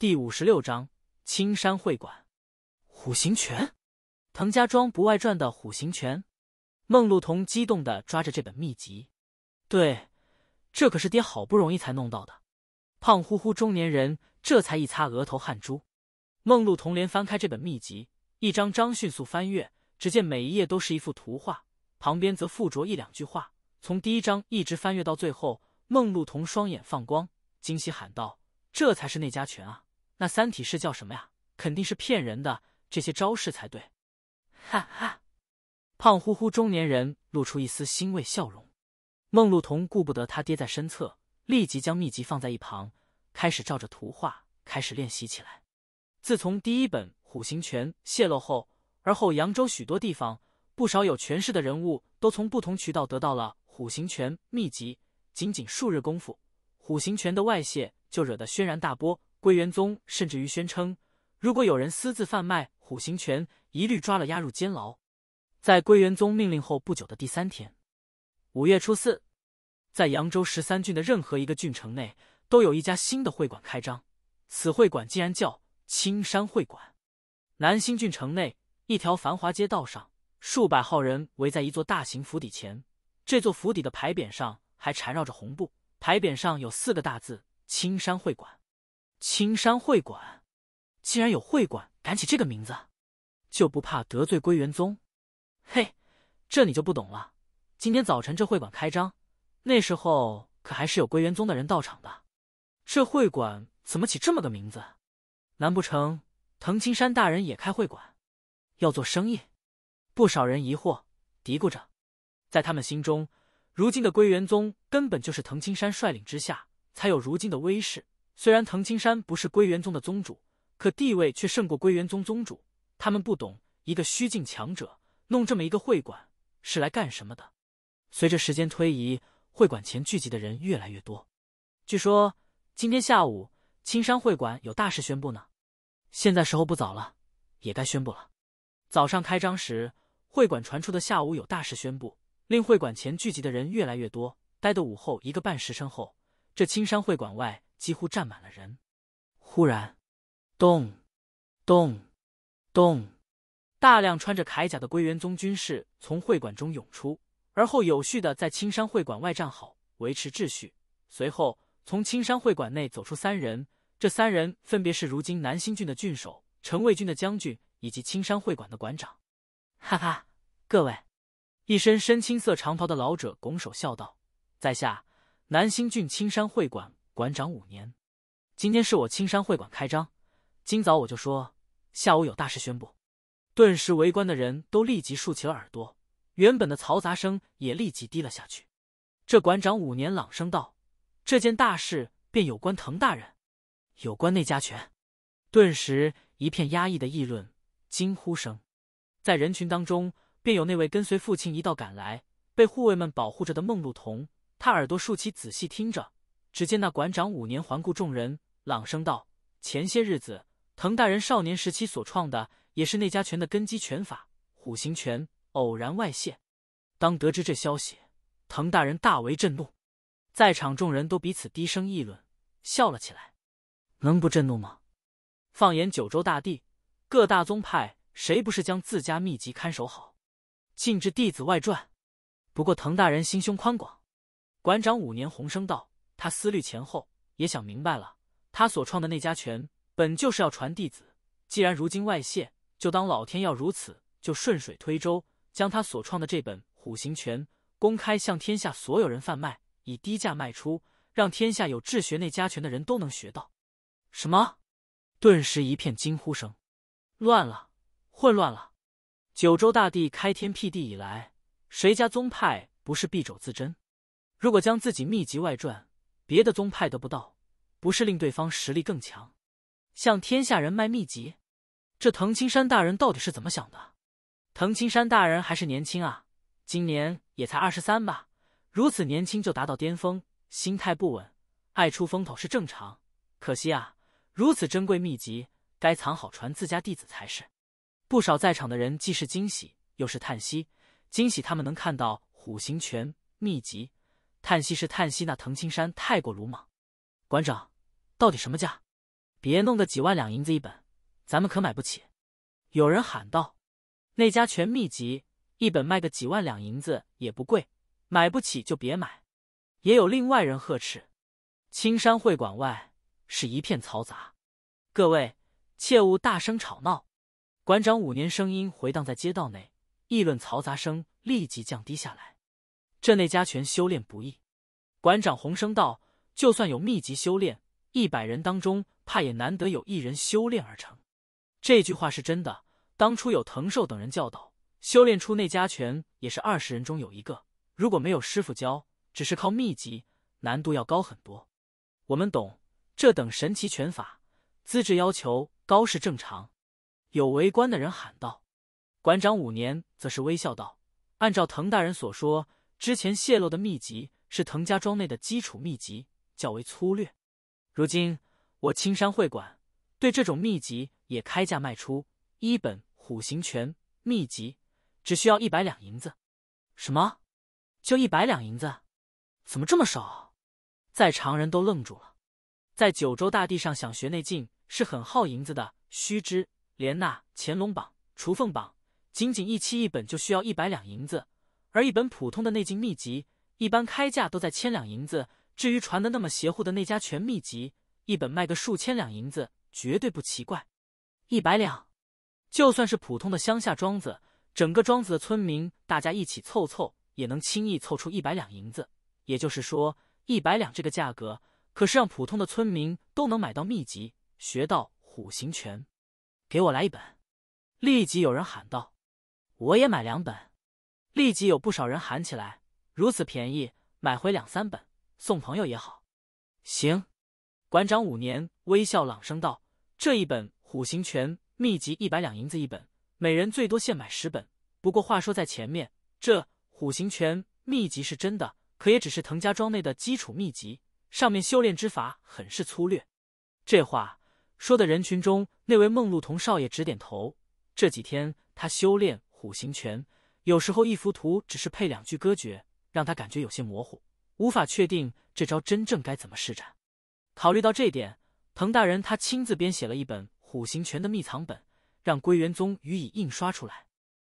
第五十六章青山会馆，虎形拳，滕家庄不外传的虎形拳。孟露彤激动的抓着这本秘籍，对，这可是爹好不容易才弄到的。胖乎乎中年人这才一擦额头汗珠。孟露彤连翻开这本秘籍，一张张迅速翻阅，只见每一页都是一幅图画，旁边则附着一两句话。从第一章一直翻阅到最后，孟露彤双眼放光，惊喜喊道：“这才是内家拳啊！”那三体式叫什么呀？肯定是骗人的，这些招式才对。哈哈，胖乎乎中年人露出一丝欣慰笑容。孟露彤顾不得他爹在身侧，立即将秘籍放在一旁，开始照着图画开始练习起来。自从第一本虎形拳泄露后，而后扬州许多地方不少有权势的人物都从不同渠道得到了虎形拳秘籍。仅仅数日功夫，虎形拳的外泄就惹得轩然大波。归元宗甚至于宣称，如果有人私自贩卖虎形拳，一律抓了押入监牢。在归元宗命令后不久的第三天，五月初四，在扬州十三郡的任何一个郡城内，都有一家新的会馆开张。此会馆竟然叫青山会馆。南新郡城内一条繁华街道上，数百号人围在一座大型府邸前。这座府邸的牌匾上还缠绕着红布，牌匾上有四个大字：青山会馆。青山会馆，既然有会馆敢起这个名字，就不怕得罪归元宗？嘿，这你就不懂了。今天早晨这会馆开张，那时候可还是有归元宗的人到场的。这会馆怎么起这么个名字？难不成藤青山大人也开会馆，要做生意？不少人疑惑，嘀咕着。在他们心中，如今的归元宗根本就是藤青山率领之下，才有如今的威势。虽然藤青山不是归元宗的宗主，可地位却胜过归元宗宗主。他们不懂，一个虚境强者弄这么一个会馆是来干什么的。随着时间推移，会馆前聚集的人越来越多。据说今天下午青山会馆有大事宣布呢。现在时候不早了，也该宣布了。早上开张时，会馆传出的下午有大事宣布，令会馆前聚集的人越来越多。待到午后一个半时辰后，这青山会馆外。几乎站满了人。忽然，咚，咚，咚，大量穿着铠甲的归元宗军士从会馆中涌出，而后有序的在青山会馆外站好，维持秩序。随后，从青山会馆内走出三人，这三人分别是如今南新郡的郡守、陈卫军的将军以及青山会馆的馆长。哈哈，各位，一身深青色长袍的老者拱手笑道：“在下南新郡青山会馆。”馆长五年，今天是我青山会馆开张。今早我就说，下午有大事宣布。顿时，围观的人都立即竖起了耳朵，原本的嘈杂声也立即低了下去。这馆长五年朗声道：“这件大事便有关滕大人，有关内家权。”顿时一片压抑的议论、惊呼声。在人群当中，便有那位跟随父亲一道赶来、被护卫们保护着的孟露彤，他耳朵竖起，仔细听着。只见那馆长五年环顾众人，朗声道：“前些日子，滕大人少年时期所创的，也是内家拳的根基拳法——虎形拳，偶然外泄。当得知这消息，滕大人大为震怒。在场众人都彼此低声议论，笑了起来。能不震怒吗？放眼九州大地，各大宗派谁不是将自家秘籍看守好，禁止弟子外传？不过滕大人心胸宽广，馆长五年洪声道。”他思虑前后，也想明白了。他所创的内家拳本就是要传弟子，既然如今外泄，就当老天要如此，就顺水推舟，将他所创的这本虎形拳公开向天下所有人贩卖，以低价卖出，让天下有志学内家拳的人都能学到。什么？顿时一片惊呼声，乱了，混乱了。九州大地开天辟地以来，谁家宗派不是敝帚自珍？如果将自己秘籍外传，别的宗派得不到，不是令对方实力更强？向天下人卖秘籍，这藤青山大人到底是怎么想的？藤青山大人还是年轻啊，今年也才二十三吧，如此年轻就达到巅峰，心态不稳，爱出风头是正常。可惜啊，如此珍贵秘籍，该藏好传自家弟子才是。不少在场的人既是惊喜又是叹息，惊喜他们能看到虎形拳秘籍。叹息是叹息，那滕青山太过鲁莽。馆长，到底什么价？别弄个几万两银子一本，咱们可买不起。有人喊道：“那家全秘籍，一本卖个几万两银子也不贵，买不起就别买。”也有另外人呵斥。青山会馆外是一片嘈杂，各位切勿大声吵闹。馆长五年声音回荡在街道内，议论嘈杂声立即降低下来。这内家拳修炼不易，馆长洪声道：“就算有秘籍修炼，一百人当中怕也难得有一人修炼而成。”这句话是真的。当初有藤寿等人教导，修炼出内家拳也是二十人中有一个。如果没有师傅教，只是靠秘籍，难度要高很多。我们懂这等神奇拳法，资质要求高是正常。有围观的人喊道：“馆长，五年则是微笑道：‘按照滕大人所说。’”之前泄露的秘籍是滕家庄内的基础秘籍，较为粗略。如今我青山会馆对这种秘籍也开价卖出，一本《虎形拳》秘籍只需要一百两银子。什么？就一百两银子？怎么这么少？在场人都愣住了。在九州大地上想学内劲是很耗银子的，须知连那乾隆榜、除凤榜，仅仅一期一本就需要一百两银子。而一本普通的内经秘籍，一般开价都在千两银子。至于传的那么邪乎的内家拳秘籍，一本卖个数千两银子，绝对不奇怪。一百两，就算是普通的乡下庄子，整个庄子的村民大家一起凑凑，也能轻易凑出一百两银子。也就是说，一百两这个价格，可是让普通的村民都能买到秘籍，学到虎形拳。给我来一本！立即有人喊道：“我也买两本。”立即有不少人喊起来：“如此便宜，买回两三本送朋友也好。”行，馆长五年微笑朗声道：“这一本《虎形拳秘籍》一百两银子一本，每人最多限买十本。不过话说在前面，这《虎形拳秘籍》是真的，可也只是滕家庄内的基础秘籍，上面修炼之法很是粗略。”这话说的人群中那位孟露童少爷直点头。这几天他修炼虎形拳。有时候一幅图只是配两句歌诀，让他感觉有些模糊，无法确定这招真正该怎么施展。考虑到这点，滕大人他亲自编写了一本虎形拳的秘藏本，让归元宗予以印刷出来。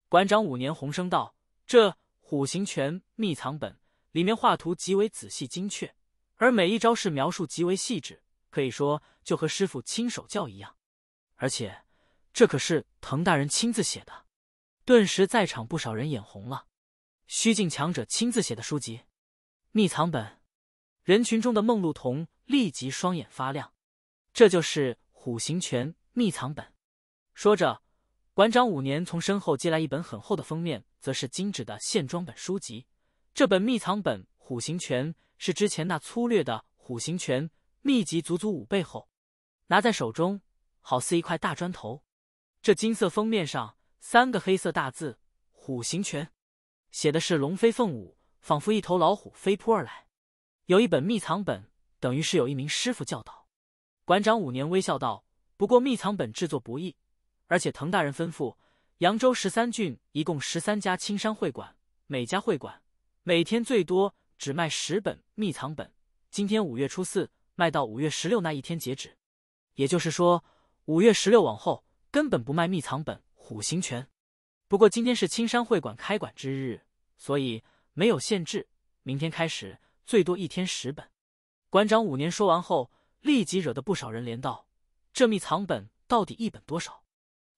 馆长五年洪声道：“这虎形拳秘藏本里面画图极为仔细精确，而每一招式描述极为细致，可以说就和师傅亲手教一样。而且这可是滕大人亲自写的。”顿时，在场不少人眼红了。虚境强者亲自写的书籍，秘藏本。人群中的孟露彤立即双眼发亮。这就是虎形拳秘藏本。说着，馆长五年从身后接来一本很厚的封面，则是金纸的线装本书籍。这本秘藏本虎形拳是之前那粗略的虎形拳秘籍足足五倍厚，拿在手中好似一块大砖头。这金色封面上。三个黑色大字“虎形拳”，写的是龙飞凤舞，仿佛一头老虎飞扑而来。有一本秘藏本，等于是有一名师傅教导。馆长五年微笑道：“不过秘藏本制作不易，而且滕大人吩咐，扬州十三郡一共十三家青山会馆，每家会馆每天最多只卖十本秘藏本。今天五月初四，卖到五月十六那一天截止，也就是说，五月十六往后根本不卖秘藏本。”虎形拳，不过今天是青山会馆开馆之日，所以没有限制。明天开始，最多一天十本。馆长五年说完后，立即惹得不少人连道：“这秘藏本到底一本多少？”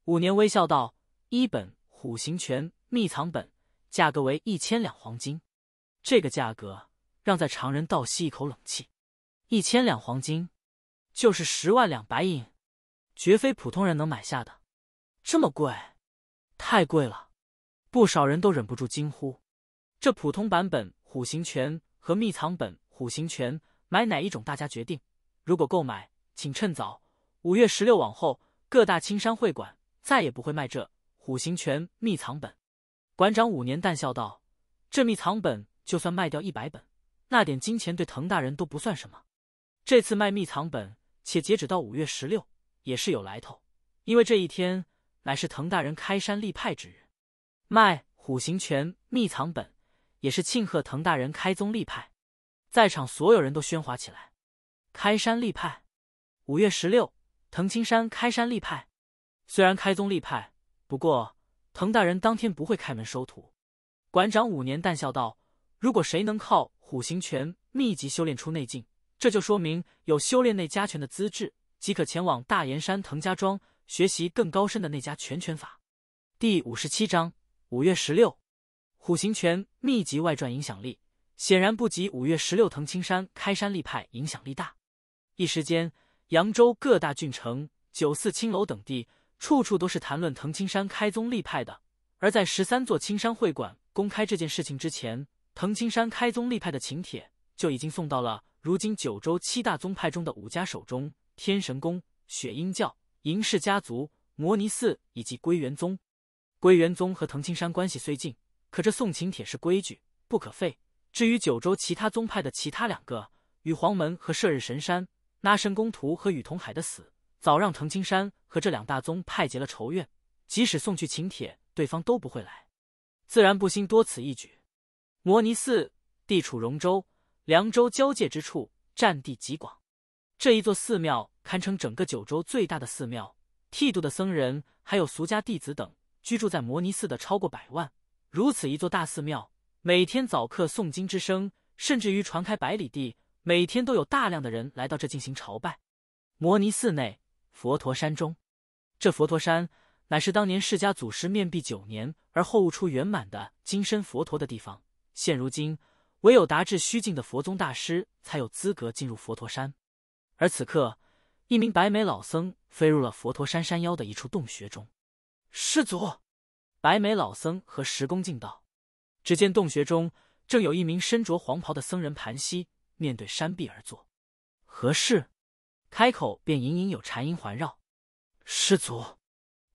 五年微笑道：“一本虎形拳秘藏本，价格为一千两黄金。”这个价格让在场人倒吸一口冷气。一千两黄金，就是十万两白银，绝非普通人能买下的。这么贵，太贵了！不少人都忍不住惊呼。这普通版本《虎形拳》和秘藏本《虎形拳》，买哪一种？大家决定。如果购买，请趁早。五月十六往后，各大青山会馆再也不会卖这《虎形拳》秘藏本。馆长五年淡笑道：“这秘藏本就算卖掉一百本，那点金钱对滕大人都不算什么。这次卖秘藏本，且截止到五月十六，也是有来头，因为这一天。”乃是滕大人开山立派之日，卖虎形拳秘藏本也是庆贺滕大人开宗立派，在场所有人都喧哗起来。开山立派，五月十六，滕青山开山立派。虽然开宗立派，不过滕大人当天不会开门收徒。馆长五年淡笑道：“如果谁能靠虎形拳秘籍修炼出内劲，这就说明有修炼内家拳的资质，即可前往大岩山滕家庄。”学习更高深的那家拳拳法，第五十七章。五月十六，虎形拳秘籍外传，影响力显然不及五月十六藤青山开山立派影响力大。一时间，扬州各大郡城、九寺青楼等地，处处都是谈论藤青山开宗立派的。而在十三座青山会馆公开这件事情之前，藤青山开宗立派的请帖就已经送到了如今九州七大宗派中的五家手中：天神宫、雪鹰教。银氏家族、摩尼寺以及归元宗，归元宗和藤青山关系虽近，可这送请帖是规矩，不可废。至于九州其他宗派的其他两个，与黄门和射日神山，拉神公图和雨桐海的死，早让藤青山和这两大宗派结了仇怨，即使送去请帖，对方都不会来，自然不兴多此一举。摩尼寺地处荣州、凉州交界之处，占地极广。这一座寺庙堪称整个九州最大的寺庙，剃度的僧人还有俗家弟子等居住在摩尼寺的超过百万。如此一座大寺庙，每天早课诵经之声甚至于传开百里地，每天都有大量的人来到这进行朝拜。摩尼寺内，佛陀山中，这佛陀山乃是当年释迦祖师面壁九年而后悟出圆满的金身佛陀的地方。现如今，唯有达至虚境的佛宗大师才有资格进入佛陀山。而此刻，一名白眉老僧飞入了佛陀山山腰的一处洞穴中。师祖，白眉老僧和十公敬道。只见洞穴中正有一名身着黄袍的僧人盘膝面对山壁而坐。何事？开口便隐隐有禅音环绕。师祖，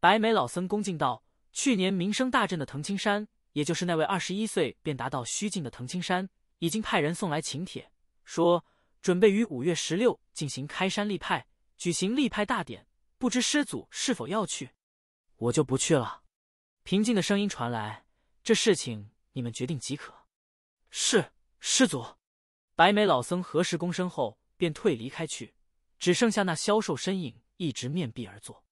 白眉老僧恭敬道：去年名声大振的藤青山，也就是那位二十一岁便达到虚境的藤青山，已经派人送来请帖，说。准备于五月十六进行开山立派，举行立派大典。不知师祖是否要去？我就不去了。平静的声音传来：“这事情你们决定即可。”是师祖。白眉老僧何时躬身后便退离开去，只剩下那消瘦身影一直面壁而坐。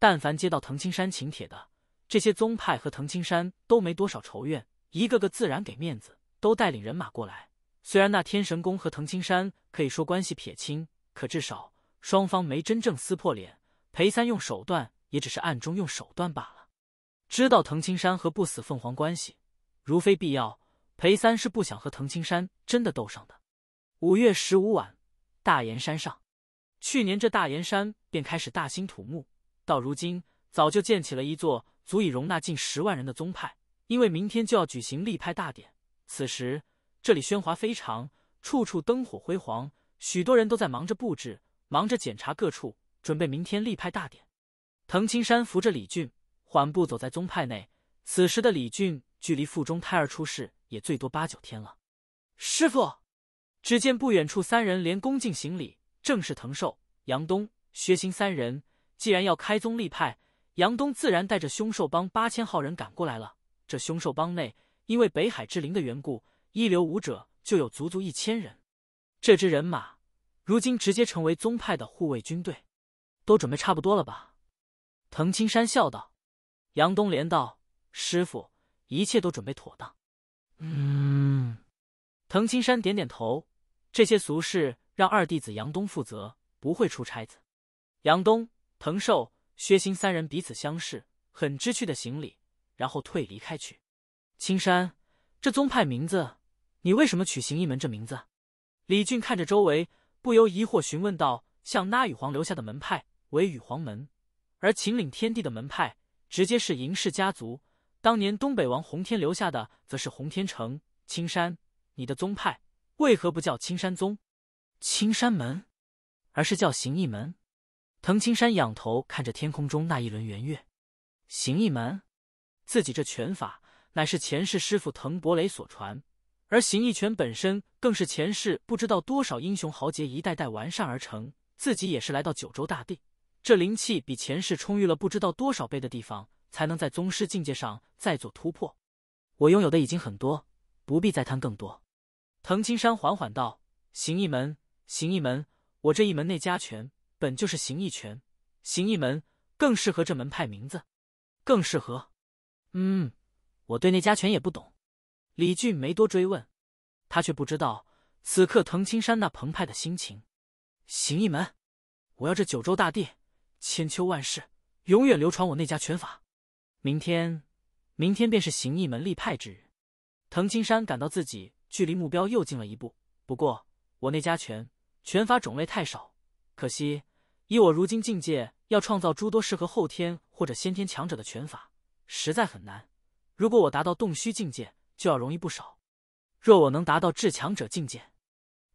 但凡接到藤青山请帖的这些宗派和藤青山都没多少仇怨，一个个自然给面子，都带领人马过来。虽然那天神宫和藤青山。可以说关系撇清，可至少双方没真正撕破脸。裴三用手段，也只是暗中用手段罢了。知道藤青山和不死凤凰关系，如非必要，裴三是不想和藤青山真的斗上的。五月十五晚，大岩山上，去年这大岩山便开始大兴土木，到如今早就建起了一座足以容纳近十万人的宗派。因为明天就要举行立派大典，此时这里喧哗非常。处处灯火辉煌，许多人都在忙着布置，忙着检查各处，准备明天立派大典。滕青山扶着李俊，缓步走在宗派内。此时的李俊，距离腹中胎儿出世也最多八九天了。师傅，只见不远处三人连恭敬行礼，正是藤寿、杨东、薛兴三人。既然要开宗立派，杨东自然带着凶兽帮八千号人赶过来了。这凶兽帮内，因为北海之灵的缘故，一流武者。就有足足一千人，这支人马如今直接成为宗派的护卫军队，都准备差不多了吧？藤青山笑道。杨东连道：“师傅，一切都准备妥当。”嗯，藤青山点点头。这些俗事让二弟子杨东负责，不会出差子。杨东、藤寿、薛欣三人彼此相视，很知趣的行礼，然后退离开去。青山，这宗派名字。你为什么取“行意门”这名字？李俊看着周围，不由疑惑询问道：“向那羽皇留下的门派为羽皇门，而秦岭天地的门派直接是嬴氏家族。当年东北王洪天留下的则是洪天城青山。你的宗派为何不叫青山宗、青山门，而是叫行意门？”藤青山仰头看着天空中那一轮圆月，行意门，自己这拳法乃是前世师傅藤伯雷所传。而形意拳本身更是前世不知道多少英雄豪杰一代代完善而成，自己也是来到九州大地，这灵气比前世充裕了不知道多少倍的地方，才能在宗师境界上再做突破。我拥有的已经很多，不必再贪更多。藤青山缓缓道：“形意门，形意门，我这一门内家拳本就是形意拳，形意门更适合这门派名字，更适合。嗯，我对内家拳也不懂。”李俊没多追问，他却不知道此刻藤青山那澎湃的心情。行一门，我要这九州大地千秋万世永远流传我那家拳法。明天，明天便是行一门立派之日。藤青山感到自己距离目标又近了一步。不过，我那家拳拳法种类太少，可惜以我如今境界，要创造诸多适合后天或者先天强者的拳法，实在很难。如果我达到洞虚境界，就要容易不少。若我能达到至强者境界，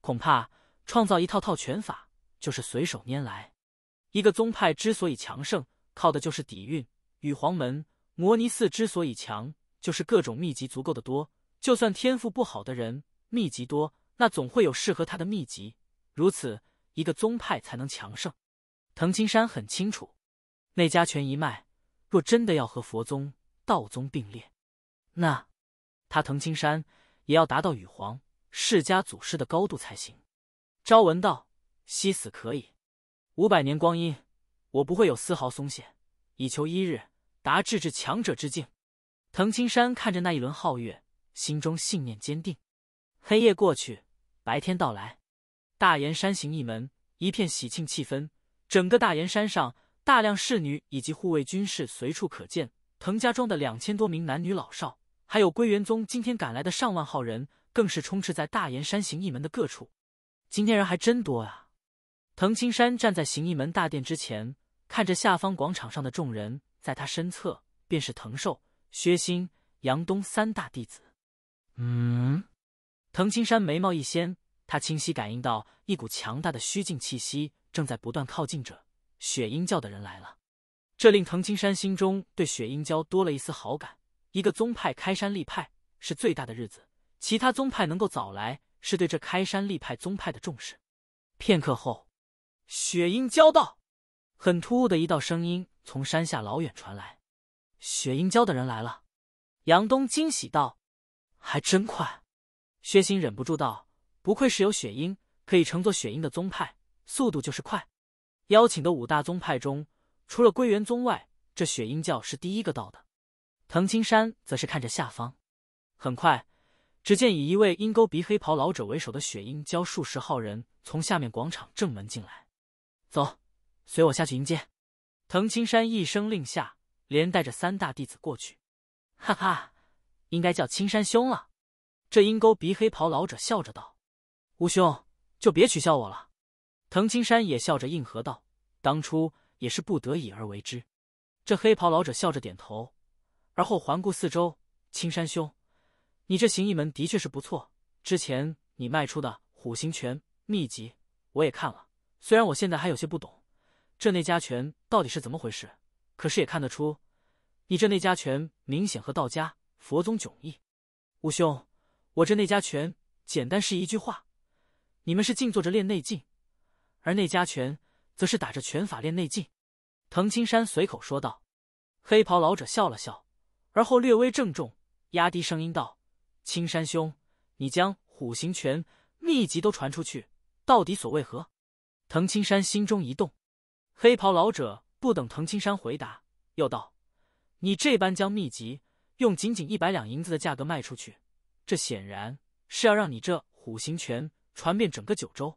恐怕创造一套套拳法就是随手拈来。一个宗派之所以强盛，靠的就是底蕴。羽皇门、摩尼寺之所以强，就是各种秘籍足够的多。就算天赋不好的人，秘籍多，那总会有适合他的秘籍。如此，一个宗派才能强盛。藤青山很清楚，内家拳一脉若真的要和佛宗、道宗并列，那……他藤青山也要达到羽皇世家祖师的高度才行。昭文道，惜死可以，五百年光阴，我不会有丝毫松懈，以求一日达至至强者之境。藤青山看着那一轮皓月，心中信念坚定。黑夜过去，白天到来。大岩山行一门，一片喜庆气氛。整个大岩山上，大量侍女以及护卫军士随处可见。藤家庄的两千多名男女老少。还有归元宗今天赶来的上万号人，更是充斥在大岩山行义门的各处。今天人还真多呀！藤青山站在行义门大殿之前，看着下方广场上的众人，在他身侧便是藤寿、薛星、杨东三大弟子。嗯，藤青山眉毛一掀，他清晰感应到一股强大的虚境气息正在不断靠近着。雪鹰教的人来了，这令藤青山心中对雪鹰教多了一丝好感。一个宗派开山立派是最大的日子，其他宗派能够早来是对这开山立派宗派的重视。片刻后，雪鹰教道，很突兀的一道声音从山下老远传来：“雪鹰教的人来了。”杨东惊喜道：“还真快！”薛鑫忍不住道：“不愧是有雪鹰可以乘坐雪鹰的宗派，速度就是快。”邀请的五大宗派中，除了归元宗外，这雪鹰教是第一个到的。藤青山则是看着下方，很快，只见以一位鹰钩鼻黑袍老者为首的雪鹰教数十号人从下面广场正门进来。走，随我下去迎接。藤青山一声令下，连带着三大弟子过去。哈哈，应该叫青山兄了。这鹰钩鼻黑袍老者笑着道：“吴兄，就别取笑我了。”藤青山也笑着应和道：“当初也是不得已而为之。”这黑袍老者笑着点头。而后环顾四周，青山兄，你这行意门的确是不错。之前你卖出的虎形拳秘籍我也看了，虽然我现在还有些不懂，这内家拳到底是怎么回事，可是也看得出，你这内家拳明显和道家、佛宗迥异。吴兄，我这内家拳简单是一句话：你们是静坐着练内劲，而内家拳则是打着拳法练内劲。藤青山随口说道。黑袍老者笑了笑。而后略微郑重，压低声音道：“青山兄，你将虎形拳秘籍都传出去，到底所为何？”藤青山心中一动，黑袍老者不等藤青山回答，又道：“你这般将秘籍用仅仅一百两银子的价格卖出去，这显然是要让你这虎形拳传遍整个九州。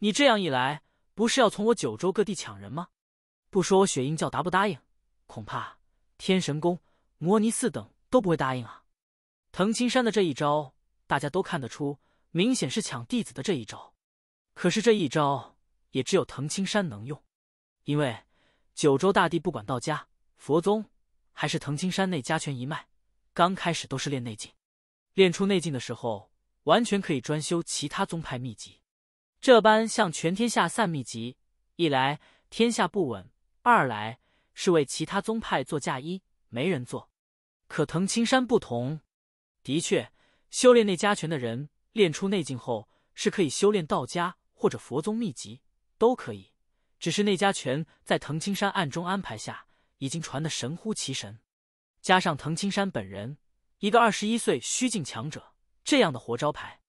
你这样一来，不是要从我九州各地抢人吗？不说我雪鹰教答不答应，恐怕天神宫。”摩尼寺等都不会答应啊！藤青山的这一招，大家都看得出，明显是抢弟子的这一招。可是这一招也只有藤青山能用，因为九州大地不管道家、佛宗，还是藤青山内家拳一脉，刚开始都是练内劲。练出内劲的时候，完全可以专修其他宗派秘籍。这般向全天下散秘籍，一来天下不稳，二来是为其他宗派做嫁衣，没人做。可藤青山不同，的确，修炼内家拳的人练出内劲后是可以修炼道家或者佛宗秘籍，都可以。只是内家拳在藤青山暗中安排下已经传得神乎其神，加上藤青山本人一个二十一岁虚境强者这样的活招牌，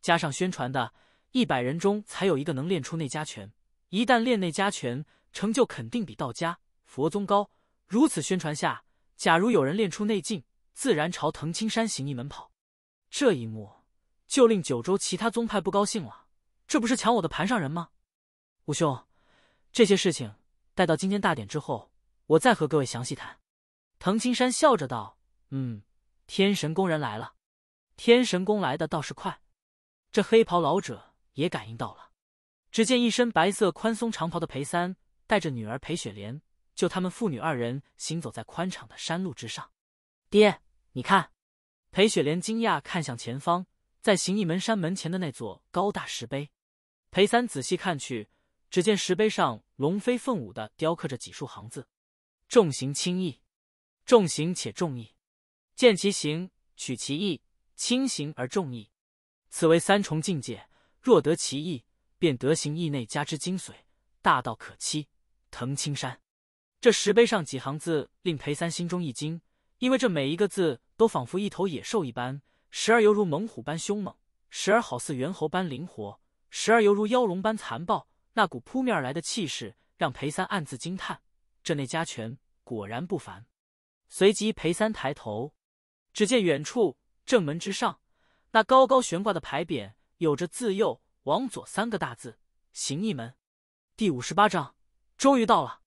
加上宣传的一百人中才有一个能练出内家拳，一旦练内家拳，成就肯定比道家佛宗高。如此宣传下。假如有人练出内劲，自然朝藤青山行一门跑。这一幕就令九州其他宗派不高兴了，这不是抢我的盘上人吗？武兄，这些事情待到今天大典之后，我再和各位详细谈。藤青山笑着道：“嗯，天神宫人来了，天神宫来的倒是快。这黑袍老者也感应到了，只见一身白色宽松长袍的裴三，带着女儿裴雪莲。”就他们父女二人行走在宽敞的山路之上，爹，你看，裴雪莲惊讶看向前方，在行义门山门前的那座高大石碑。裴三仔细看去，只见石碑上龙飞凤舞的雕刻着几数行字：重行轻义，重行且重义，见其行取其义，轻行而重义，此为三重境界。若得其意，便得行义内加之精髓，大道可期。腾青山。这石碑上几行字令裴三心中一惊，因为这每一个字都仿佛一头野兽一般，时而犹如猛虎般凶猛，时而好似猿猴般灵活，时而犹如妖龙般残暴。那股扑面而来的气势让裴三暗自惊叹：这内家拳果然不凡。随即，裴三抬头，只见远处正门之上那高高悬挂的牌匾，有着自右往左三个大字：行义门。第五十八章，终于到了。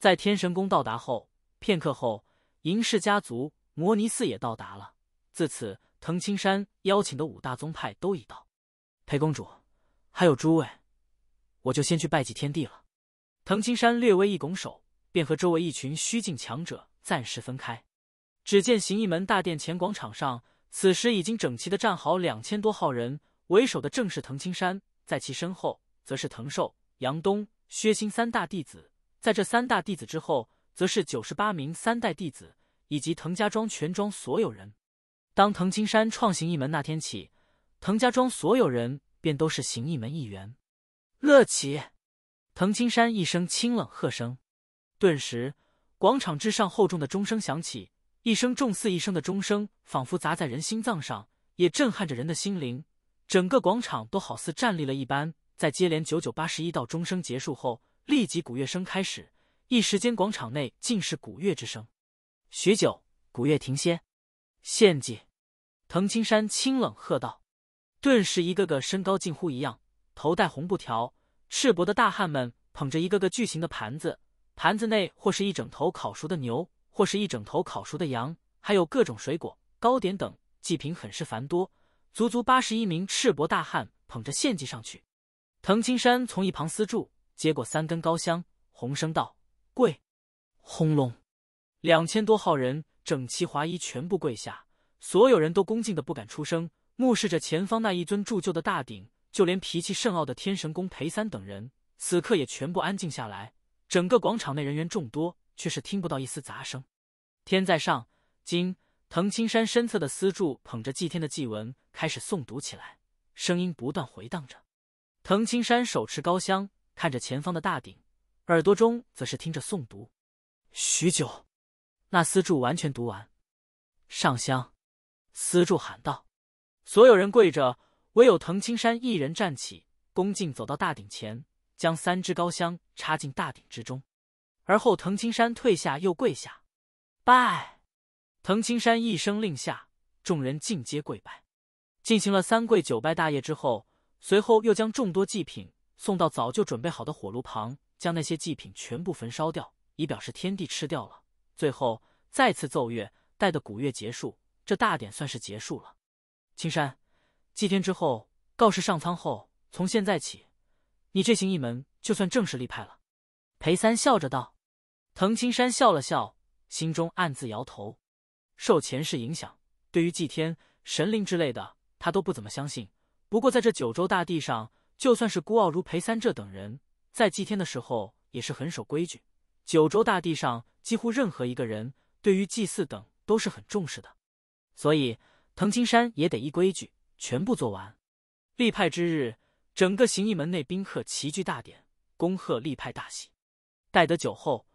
在天神宫到达后，片刻后，银氏家族摩尼寺也到达了。自此，藤青山邀请的五大宗派都已到。裴公主，还有诸位，我就先去拜祭天地了。藤青山略微一拱手，便和周围一群虚境强者暂时分开。只见行意门大殿前广场上，此时已经整齐的站好两千多号人，为首的正是藤青山，在其身后，则是藤寿、杨东、薛星三大弟子。在这三大弟子之后，则是九十八名三代弟子，以及滕家庄全庄所有人。当滕青山创行一门那天起，滕家庄所有人便都是行一门一员。乐起，滕青山一声清冷喝声，顿时广场之上厚重的钟声响起，一声重似一声的钟声，仿佛砸在人心脏上，也震撼着人的心灵。整个广场都好似站立了一般。在接连九九八十一道钟声结束后。立即，鼓乐声开始。一时间，广场内尽是鼓乐之声。许久，鼓乐停歇。献祭，藤青山清冷喝道。顿时，一个个身高近乎一样，头戴红布条、赤膊的大汉们，捧着一个个巨型的盘子，盘子内或是一整头烤熟的牛，或是一整头烤熟的羊，还有各种水果、糕点等祭品，很是繁多。足足八十一名赤膊大汉捧着献祭上去。藤青山从一旁思住。接过三根高香，洪声道：“跪！”轰隆，两千多号人整齐划一，全部跪下。所有人都恭敬的不敢出声，目视着前方那一尊铸就的大鼎。就连脾气甚傲的天神宫裴三等人，此刻也全部安静下来。整个广场内人员众多，却是听不到一丝杂声。天在上，今藤青山身侧的司柱捧着祭天的祭文，开始诵读起来，声音不断回荡着。藤青山手持高香。看着前方的大鼎，耳朵中则是听着诵读。许久，那丝柱完全读完。上香，丝柱喊道：“所有人跪着，唯有藤青山一人站起，恭敬走到大鼎前，将三支高香插进大鼎之中。而后，藤青山退下，又跪下拜。”藤青山一声令下，众人尽皆跪拜。进行了三跪九拜大业之后，随后又将众多祭品。送到早就准备好的火炉旁，将那些祭品全部焚烧掉，以表示天地吃掉了。最后再次奏乐，待的古乐结束，这大典算是结束了。青山，祭天之后，告示上苍后，从现在起，你这行一门就算正式立派了。裴三笑着道。藤青山笑了笑，心中暗自摇头。受前世影响，对于祭天、神灵之类的，他都不怎么相信。不过在这九州大地上，就算是孤傲如裴三这等人，在祭天的时候也是很守规矩。九州大地上几乎任何一个人对于祭祀等都是很重视的，所以藤青山也得依规矩全部做完。立派之日，整个行义门内宾客齐聚大典，恭贺立派大喜。待得酒后，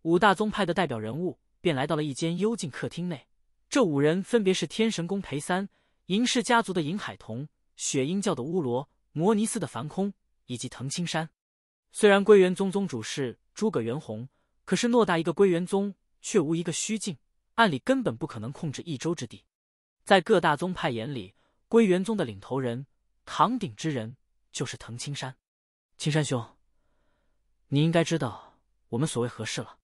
五大宗派的代表人物便来到了一间幽静客厅内。这五人分别是天神宫裴三、银氏家族的银海童、雪鹰教的乌罗。摩尼寺的梵空以及藤青山，虽然归元宗宗主是诸葛元洪，可是偌大一个归元宗却无一个虚境，按理根本不可能控制一州之地。在各大宗派眼里，归元宗的领头人、扛鼎之人就是藤青山。青山兄，你应该知道我们所为何事了。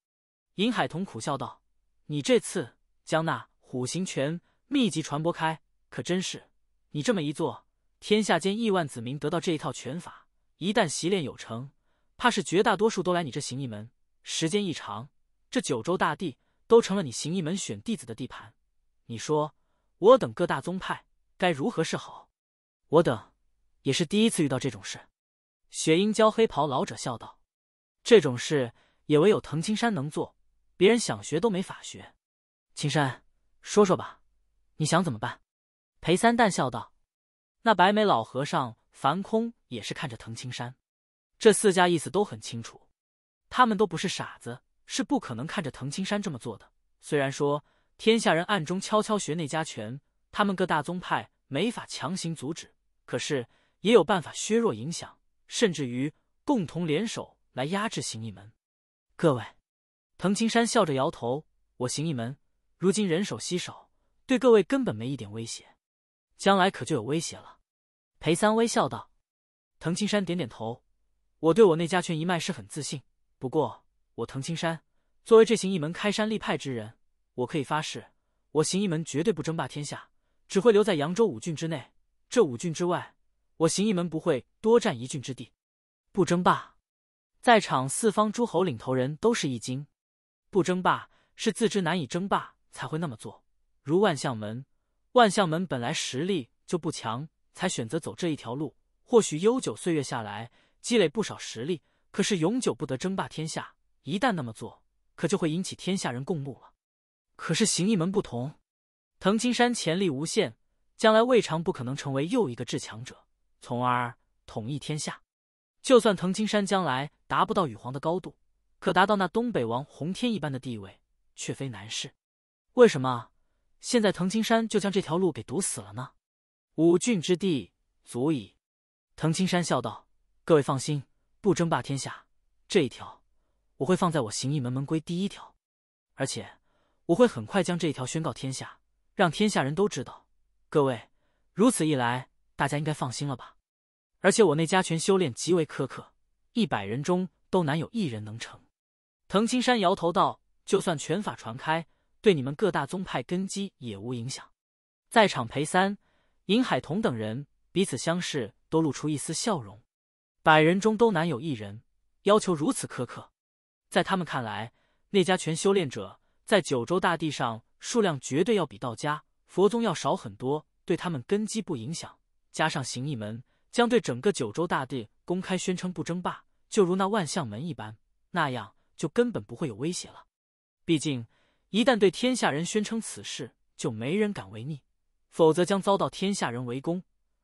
尹海童苦笑道：“你这次将那虎形拳秘籍传播开，可真是你这么一做。”天下间亿万子民得到这一套拳法，一旦习练有成，怕是绝大多数都来你这行一门。时间一长，这九州大地都成了你行一门选弟子的地盘。你说，我等各大宗派该如何是好？我等也是第一次遇到这种事。雪鹰教黑袍老者笑道：“这种事也唯有藤青山能做，别人想学都没法学。”青山，说说吧，你想怎么办？”裴三淡笑道。那白眉老和尚梵空也是看着藤青山，这四家意思都很清楚，他们都不是傻子，是不可能看着藤青山这么做的。虽然说天下人暗中悄悄学内家拳，他们各大宗派没法强行阻止，可是也有办法削弱影响，甚至于共同联手来压制行义门。各位，藤青山笑着摇头：“我行义门如今人手稀少，对各位根本没一点威胁。”将来可就有威胁了，裴三微笑道。滕青山点点头，我对我那家权一脉是很自信。不过我滕青山作为这行一门开山立派之人，我可以发誓，我行一门绝对不争霸天下，只会留在扬州五郡之内。这五郡之外，我行一门不会多占一郡之地。不争霸，在场四方诸侯领头人都是一惊。不争霸是自知难以争霸才会那么做，如万象门。万象门本来实力就不强，才选择走这一条路。或许悠久岁月下来积累不少实力，可是永久不得争霸天下。一旦那么做，可就会引起天下人共怒了。可是行意门不同，藤青山潜力无限，将来未尝不可能成为又一个至强者，从而统一天下。就算藤青山将来达不到羽皇的高度，可达到那东北王洪天一般的地位却非难事。为什么？现在藤青山就将这条路给堵死了呢，五郡之地足矣。藤青山笑道：“各位放心，不争霸天下这一条，我会放在我行义门门规第一条，而且我会很快将这一条宣告天下，让天下人都知道。各位如此一来，大家应该放心了吧？而且我那家拳修炼极为苛刻，一百人中都难有一人能成。”藤青山摇头道：“就算拳法传开。”对你们各大宗派根基也无影响。在场裴三、尹海同等人彼此相视，都露出一丝笑容。百人中都难有一人要求如此苛刻。在他们看来，内家拳修炼者在九州大地上数量绝对要比道家、佛宗要少很多，对他们根基不影响。加上行一门将对整个九州大地公开宣称不争霸，就如那万象门一般，那样就根本不会有威胁了。毕竟。一旦对天下人宣称此事，就没人敢违逆，否则将遭到天下人围攻，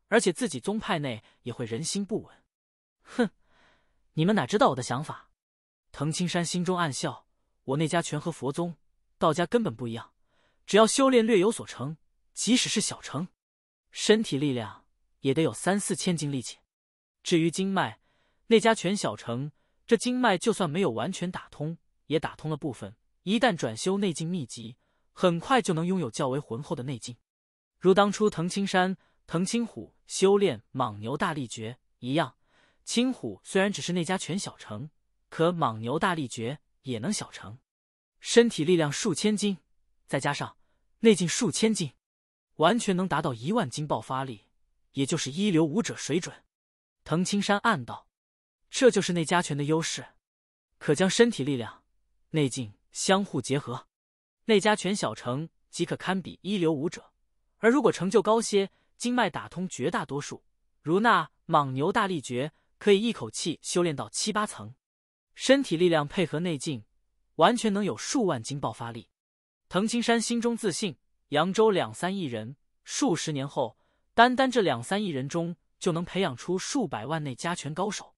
而且自己宗派内也会人心不稳。哼，你们哪知道我的想法？藤青山心中暗笑，我内家拳和佛宗、道家根本不一样，只要修炼略有所成，即使是小成，身体力量也得有三四千斤力气。至于经脉，内家拳小成，这经脉就算没有完全打通，也打通了部分。一旦转修内劲秘籍，很快就能拥有较为浑厚的内劲，如当初藤青山、藤青虎修炼莽牛大力诀一样。青虎虽然只是内家拳小成，可莽牛大力诀也能小成，身体力量数千斤，再加上内劲数千斤，完全能达到一万斤爆发力，也就是一流武者水准。藤青山暗道：“这就是内家拳的优势，可将身体力量、内劲相互结合，内家拳小成即可堪比一流武者，而如果成就高些，经脉打通绝大多数，如那莽牛大力诀，可以一口气修炼到七八层，身体力量配合内劲，完全能有数万斤爆发力。藤青山心中自信，扬州两三亿人，数十年后，单单这两三亿人中，就能培养出数百万内家拳高手，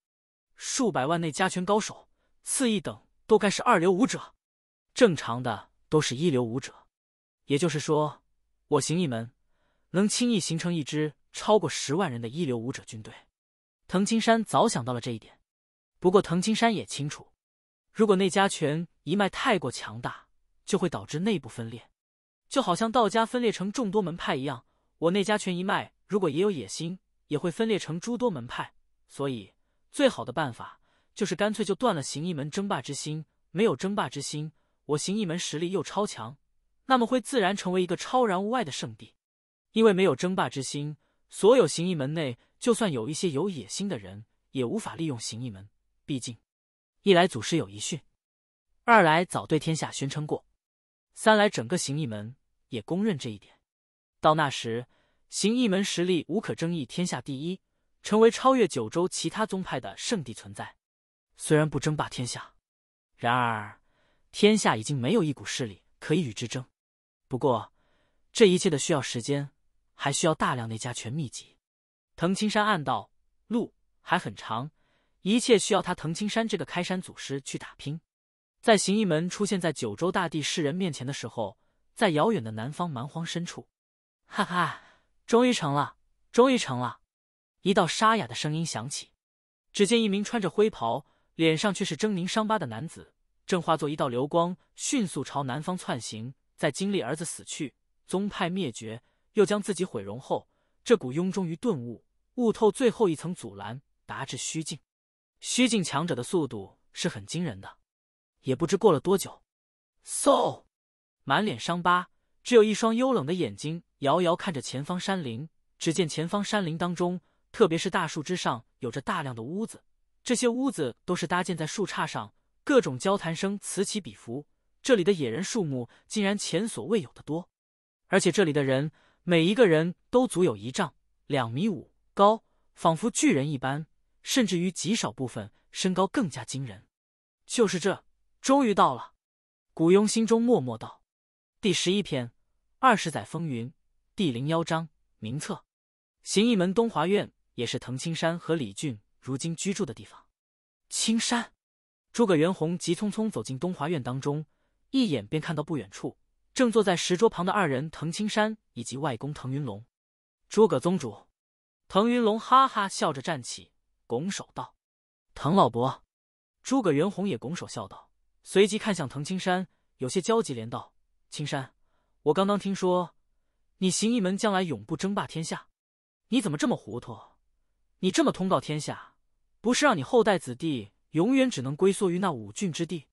数百万内家拳高手，次一等都该是二流武者。正常的都是一流武者，也就是说，我行一门能轻易形成一支超过十万人的一流武者军队。藤青山早想到了这一点，不过藤青山也清楚，如果内家拳一脉太过强大，就会导致内部分裂，就好像道家分裂成众多门派一样。我内家拳一脉如果也有野心，也会分裂成诸多门派。所以，最好的办法就是干脆就断了行一门争霸之心，没有争霸之心。我行一门实力又超强，那么会自然成为一个超然物外的圣地，因为没有争霸之心，所有行一门内就算有一些有野心的人，也无法利用行一门。毕竟，一来祖师有遗训，二来早对天下宣称过，三来整个行一门也公认这一点。到那时，行一门实力无可争议，天下第一，成为超越九州其他宗派的圣地存在。虽然不争霸天下，然而。天下已经没有一股势力可以与之争，不过这一切的需要时间，还需要大量那家全秘籍。藤青山暗道：路还很长，一切需要他藤青山这个开山祖师去打拼。在行意门出现在九州大地世人面前的时候，在遥远的南方蛮荒深处，哈哈，终于成了，终于成了！一道沙哑的声音响起，只见一名穿着灰袍、脸上却是狰狞伤疤的男子。正化作一道流光，迅速朝南方窜行。在经历儿子死去、宗派灭绝，又将自己毁容后，这股庸终于顿悟，悟透最后一层阻拦，达至虚境。虚境强者的速度是很惊人的。也不知过了多久，嗖，满脸伤疤，只有一双幽冷的眼睛，遥遥看着前方山林。只见前方山林当中，特别是大树之上，有着大量的屋子。这些屋子都是搭建在树杈上。各种交谈声此起彼伏，这里的野人数目竟然前所未有的多，而且这里的人每一个人都足有一丈两米五高，仿佛巨人一般，甚至于极少部分身高更加惊人。就是这，终于到了。古庸心中默默道。第十一篇，二十载风云，第零幺章名册。行一门东华院也是藤青山和李俊如今居住的地方。青山。诸葛元洪急匆匆走进东华院当中，一眼便看到不远处正坐在石桌旁的二人——藤青山以及外公藤云龙。诸葛宗主，藤云龙哈哈笑着站起，拱手道：“藤老伯。”诸葛元宏也拱手笑道，随即看向藤青山，有些焦急连道：“青山，我刚刚听说，你行一门将来永不争霸天下，你怎么这么糊涂？你这么通告天下，不是让你后代子弟……”永远只能归缩于那五郡之地，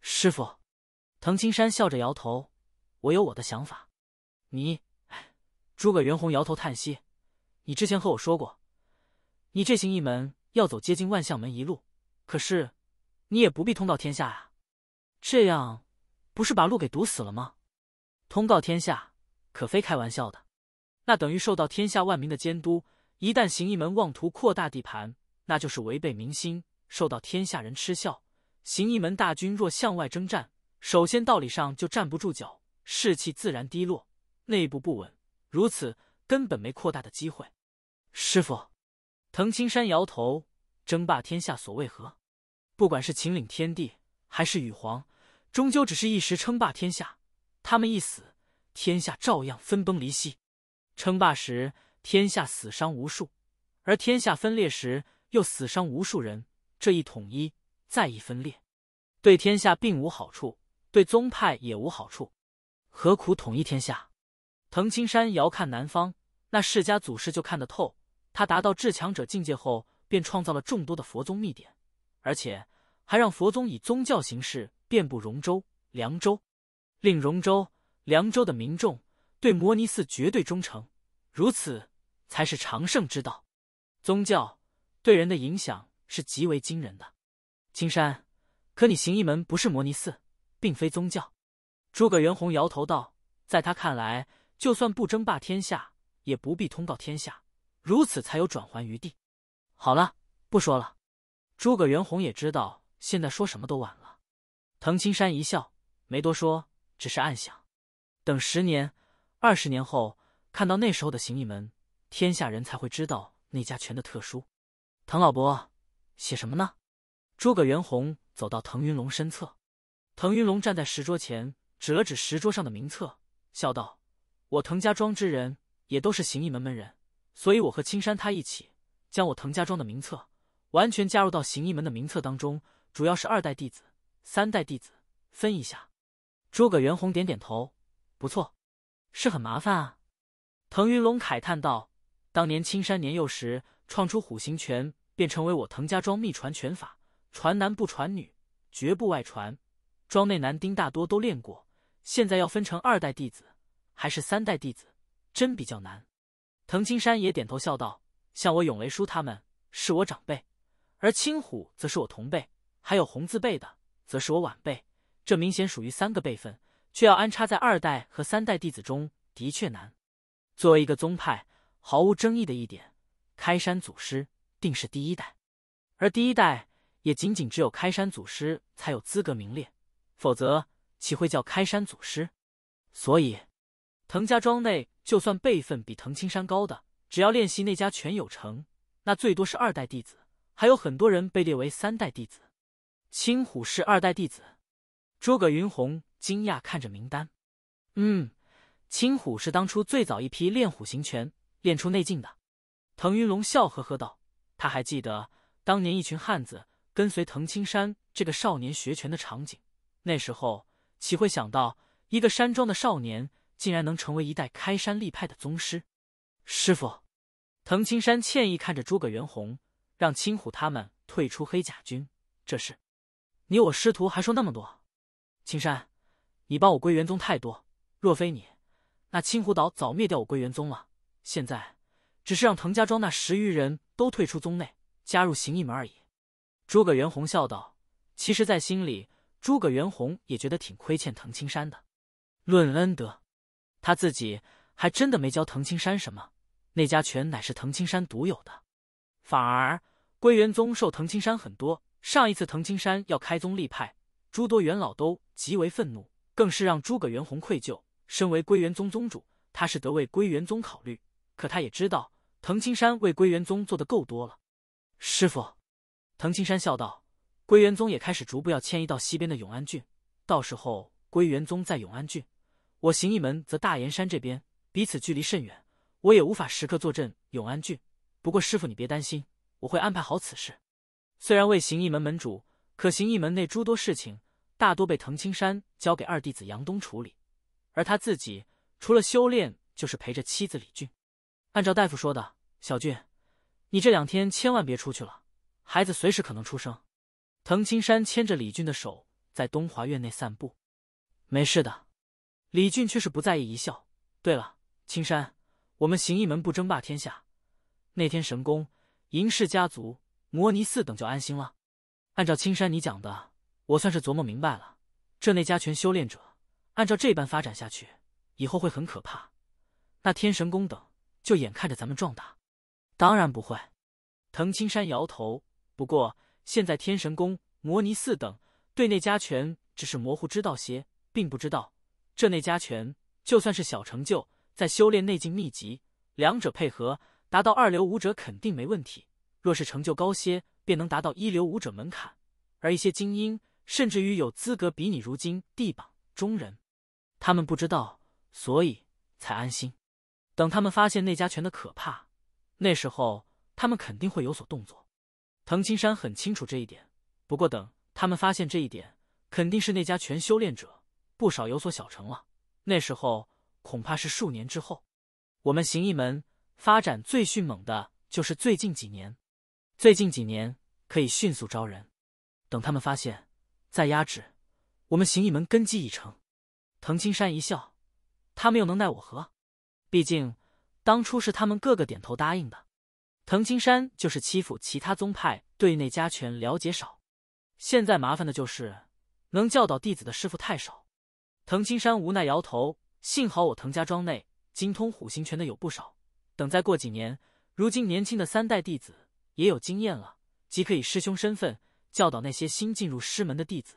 师傅。藤青山笑着摇头：“我有我的想法。”你诸葛元宏摇头叹息：“你之前和我说过，你这行一门要走接近万象门一路，可是你也不必通告天下啊，这样不是把路给堵死了吗？通告天下可非开玩笑的，那等于受到天下万民的监督。一旦行一门妄图扩大地盘，那就是违背民心。”受到天下人嗤笑，行一门大军若向外征战，首先道理上就站不住脚，士气自然低落，内部不稳，如此根本没扩大的机会。师傅，藤青山摇头，争霸天下所为何？不管是秦岭天地，还是羽皇，终究只是一时称霸天下，他们一死，天下照样分崩离析。称霸时，天下死伤无数；而天下分裂时，又死伤无数人。这一统一再一分裂，对天下并无好处，对宗派也无好处，何苦统一天下？藤青山遥看南方，那世家祖师就看得透。他达到至强者境界后，便创造了众多的佛宗密典，而且还让佛宗以宗教形式遍布荣州、凉州，令荣州、凉州的民众对摩尼寺绝对忠诚。如此才是长盛之道。宗教对人的影响。是极为惊人的，青山，可你行一门不是摩尼寺，并非宗教。诸葛元洪摇头道：“在他看来，就算不争霸天下，也不必通告天下，如此才有转圜余地。”好了，不说了。诸葛元宏也知道现在说什么都晚了。滕青山一笑，没多说，只是暗想：等十年、二十年后，看到那时候的行一门，天下人才会知道那家拳的特殊。滕老伯。写什么呢？诸葛元洪走到腾云龙身侧，腾云龙站在石桌前，指了指石桌上的名册，笑道：“我滕家庄之人也都是行义门门人，所以我和青山他一起，将我滕家庄的名册完全加入到行义门的名册当中，主要是二代弟子、三代弟子分一下。”诸葛元宏点点头：“不错，是很麻烦啊。”腾云龙慨叹道：“当年青山年幼时创出虎形拳。”便成为我滕家庄秘传拳法，传男不传女，绝不外传。庄内男丁大多都练过，现在要分成二代弟子还是三代弟子，真比较难。滕青山也点头笑道：“像我永雷叔他们是我长辈，而青虎则是我同辈，还有红字辈的则是我晚辈。这明显属于三个辈分，却要安插在二代和三代弟子中，的确难。作为一个宗派，毫无争议的一点，开山祖师。”定是第一代，而第一代也仅仅只有开山祖师才有资格名列，否则岂会叫开山祖师？所以，滕家庄内就算辈分比滕青山高的，只要练习内家拳有成，那最多是二代弟子。还有很多人被列为三代弟子。青虎是二代弟子。诸葛云红惊讶看着名单，嗯，青虎是当初最早一批练虎行拳练出内劲的。滕云龙笑呵呵道。他还记得当年一群汉子跟随藤青山这个少年学拳的场景，那时候岂会想到一个山庄的少年竟然能成为一代开山立派的宗师？师傅，藤青山歉意看着诸葛元洪，让青虎他们退出黑甲军。这事，你我师徒还说那么多？青山，你帮我归元宗太多，若非你，那青虎岛早灭掉我归元宗了。现在，只是让藤家庄那十余人。都退出宗内，加入行一门而已。诸葛元洪笑道：“其实，在心里，诸葛元洪也觉得挺亏欠藤青山的。论恩德，他自己还真的没教藤青山什么。那家拳乃是藤青山独有的，反而归元宗受藤青山很多。上一次藤青山要开宗立派，诸多元老都极为愤怒，更是让诸葛元洪愧疚。身为归元宗宗主，他是得为归元宗考虑，可他也知道。”藤青山为归元宗做的够多了，师傅。藤青山笑道：“归元宗也开始逐步要迁移到西边的永安郡，到时候归元宗在永安郡，我行义门则大岩山这边，彼此距离甚远，我也无法时刻坐镇永安郡。不过师傅你别担心，我会安排好此事。虽然为行义门门主，可行义门内诸多事情大多被藤青山交给二弟子杨东处理，而他自己除了修炼就是陪着妻子李俊。”按照大夫说的，小俊，你这两天千万别出去了，孩子随时可能出生。藤青山牵着李俊的手在东华院内散步。没事的，李俊却是不在意，一笑。对了，青山，我们行一门不争霸天下，那天神宫、银氏家族、摩尼寺等就安心了。按照青山你讲的，我算是琢磨明白了，这内家拳修炼者，按照这般发展下去，以后会很可怕。那天神宫等。就眼看着咱们壮大，当然不会。藤青山摇头。不过现在天神宫、摩尼寺等对内家拳只是模糊知道些，并不知道这内家拳就算是小成就，在修炼内劲秘籍，两者配合，达到二流武者肯定没问题。若是成就高些，便能达到一流武者门槛。而一些精英，甚至于有资格比拟如今地榜中人，他们不知道，所以才安心。等他们发现那家拳的可怕，那时候他们肯定会有所动作。藤青山很清楚这一点，不过等他们发现这一点，肯定是那家拳修炼者不少有所小成了。那时候恐怕是数年之后。我们行意门发展最迅猛的就是最近几年，最近几年可以迅速招人。等他们发现，再压制我们行意门根基已成。藤青山一笑，他们又能奈我何？毕竟，当初是他们个个点头答应的。藤青山就是欺负其他宗派对内家权了解少，现在麻烦的就是能教导弟子的师傅太少。藤青山无奈摇头，幸好我藤家庄内精通虎形拳的有不少。等再过几年，如今年轻的三代弟子也有经验了，即可以师兄身份教导那些新进入师门的弟子。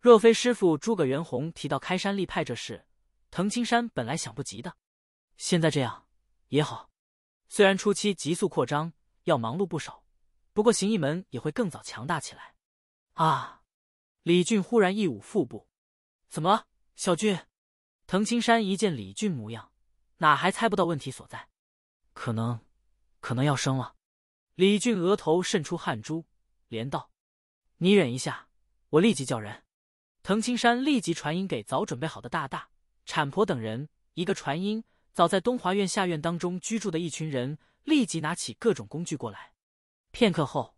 若非师傅诸葛元宏提到开山立派这事，藤青山本来想不及的。现在这样也好，虽然初期急速扩张要忙碌不少，不过行意门也会更早强大起来。啊！李俊忽然一捂腹部，怎么了，小俊？藤青山一见李俊模样，哪还猜不到问题所在？可能，可能要生了。李俊额头渗出汗珠，连道：“你忍一下，我立即叫人。”藤青山立即传音给早准备好的大大产婆等人，一个传音。早在东华院下院当中居住的一群人，立即拿起各种工具过来。片刻后，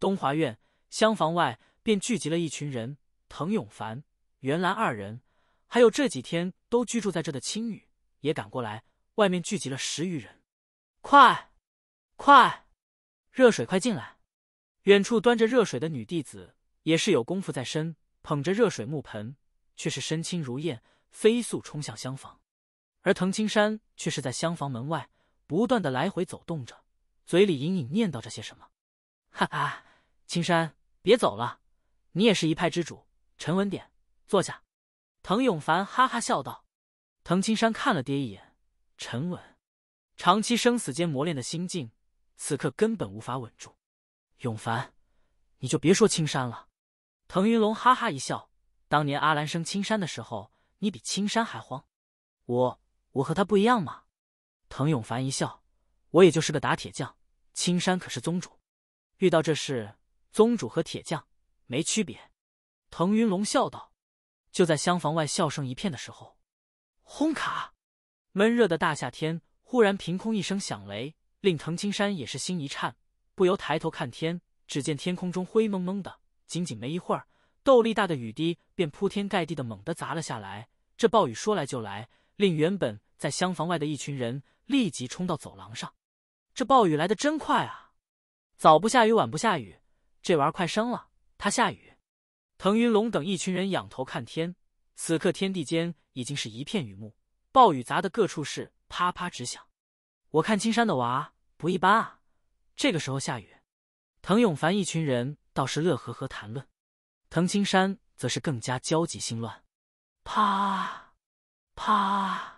东华院厢房外便聚集了一群人：滕永凡、袁兰二人，还有这几天都居住在这的青羽也赶过来。外面聚集了十余人，快，快，热水快进来！远处端着热水的女弟子也是有功夫在身，捧着热水木盆，却是身轻如燕，飞速冲向厢房。而藤青山却是在厢房门外不断的来回走动着，嘴里隐隐念叨着些什么。哈哈，青山，别走了，你也是一派之主，沉稳点，坐下。藤永凡哈哈笑道。藤青山看了爹一眼，沉稳，长期生死间磨练的心境，此刻根本无法稳住。永凡，你就别说青山了。藤云龙哈哈一笑，当年阿兰生青山的时候，你比青山还慌。我。我和他不一样吗？滕永凡一笑，我也就是个打铁匠。青山可是宗主，遇到这事，宗主和铁匠没区别。滕云龙笑道。就在厢房外笑声一片的时候，轰卡！闷热的大夏天，忽然凭空一声响雷，令滕青山也是心一颤，不由抬头看天。只见天空中灰蒙蒙的，仅仅没一会儿，豆粒大的雨滴便铺天盖地的猛地砸了下来。这暴雨说来就来，令原本。在厢房外的一群人立即冲到走廊上。这暴雨来得真快啊！早不下雨，晚不下雨，这娃儿快生了。他下雨。腾云龙等一群人仰头看天，此刻天地间已经是一片雨幕，暴雨砸的各处是啪啪直响。我看青山的娃不一般啊，这个时候下雨。滕永凡一群人倒是乐呵呵谈论，滕青山则是更加焦急心乱。啪，啪。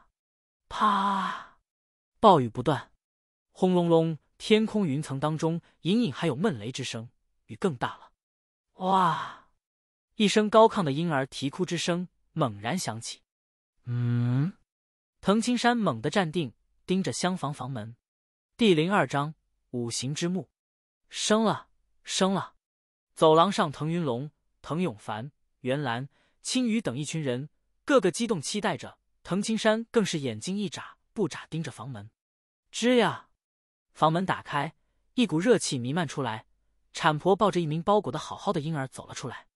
啪！暴雨不断，轰隆隆，天空云层当中隐隐还有闷雷之声，雨更大了。哇！一声高亢的婴儿啼哭之声猛然响起。嗯，滕青山猛地站定，盯着厢房房门。第零二章五行之木，生了，生了！走廊上，滕云龙、滕永凡、袁兰、青鱼等一群人，个个激动期待着。滕青山更是眼睛一眨不眨盯着房门。吱呀，房门打开，一股热气弥漫出来。产婆抱着一名包裹的好好的婴儿走了出来。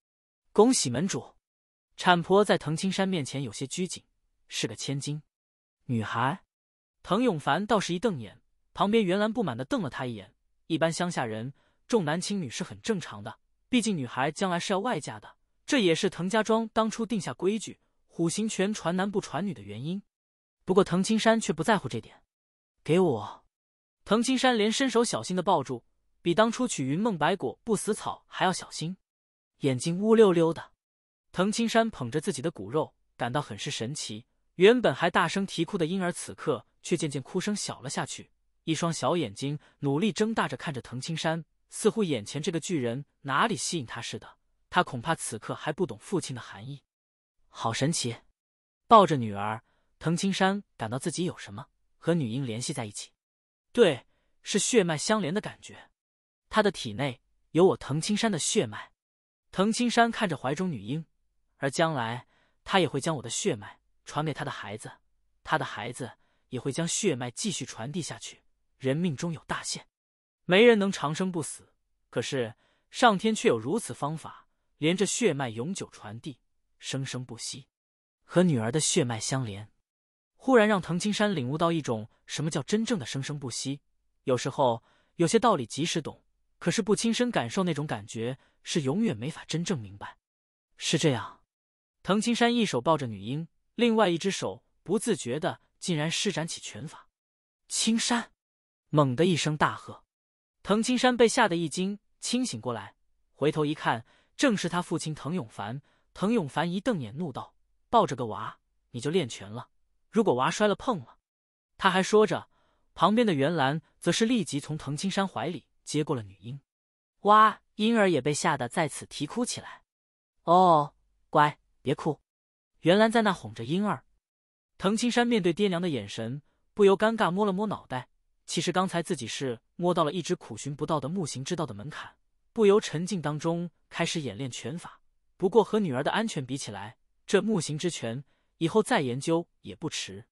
恭喜门主！产婆在滕青山面前有些拘谨，是个千金女孩。滕永凡倒是一瞪眼，旁边袁兰不满的瞪了他一眼。一般乡下人重男轻女是很正常的，毕竟女孩将来是要外嫁的，这也是滕家庄当初定下规矩。虎形拳传男不传女的原因，不过藤青山却不在乎这点。给我，藤青山连伸手小心的抱住，比当初取云梦白果不死草还要小心。眼睛乌溜溜的，藤青山捧着自己的骨肉，感到很是神奇。原本还大声啼哭的婴儿，此刻却渐渐哭声小了下去。一双小眼睛努力睁大着看着藤青山，似乎眼前这个巨人哪里吸引他似的。他恐怕此刻还不懂父亲的含义。好神奇！抱着女儿藤青山，感到自己有什么和女婴联系在一起。对，是血脉相连的感觉。他的体内有我藤青山的血脉。藤青山看着怀中女婴，而将来他也会将我的血脉传给他的孩子，他的孩子也会将血脉继续传递下去。人命中有大限，没人能长生不死，可是上天却有如此方法，连着血脉永久传递。生生不息，和女儿的血脉相连，忽然让藤青山领悟到一种什么叫真正的生生不息。有时候，有些道理即使懂，可是不亲身感受那种感觉，是永远没法真正明白。是这样。藤青山一手抱着女婴，另外一只手不自觉的竟然施展起拳法。青山，猛地一声大喝，藤青山被吓得一惊，清醒过来，回头一看，正是他父亲藤永凡。滕永凡一瞪眼，怒道：“抱着个娃，你就练拳了？如果娃摔了碰了……”他还说着，旁边的袁兰则是立即从滕青山怀里接过了女婴。哇，婴儿也被吓得再次啼哭起来。哦，乖，别哭。袁兰在那哄着婴儿。滕青山面对爹娘的眼神，不由尴尬摸了摸脑袋。其实刚才自己是摸到了一直苦寻不到的木行之道的门槛，不由沉静当中开始演练拳法。不过和女儿的安全比起来，这木行之拳以后再研究也不迟。